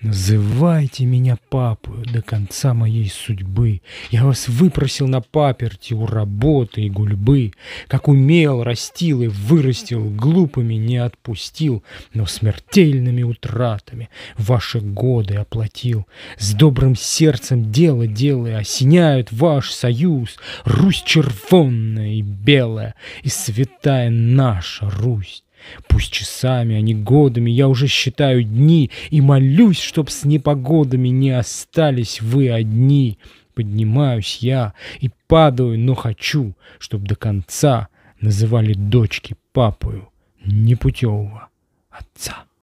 Называйте меня папою до конца моей судьбы. Я вас выпросил на паперти у работы и гульбы. Как умел, растил и вырастил, глупыми не отпустил, но смертельными утратами ваши годы оплатил. С добрым сердцем дело делая осеняют ваш союз. Русь червонная и белая, и святая наша Русь Пусть часами, а не годами я уже считаю дни и молюсь, чтоб с непогодами не остались вы одни. Поднимаюсь я и падаю, но хочу, чтоб до конца называли дочки папою непутевого отца.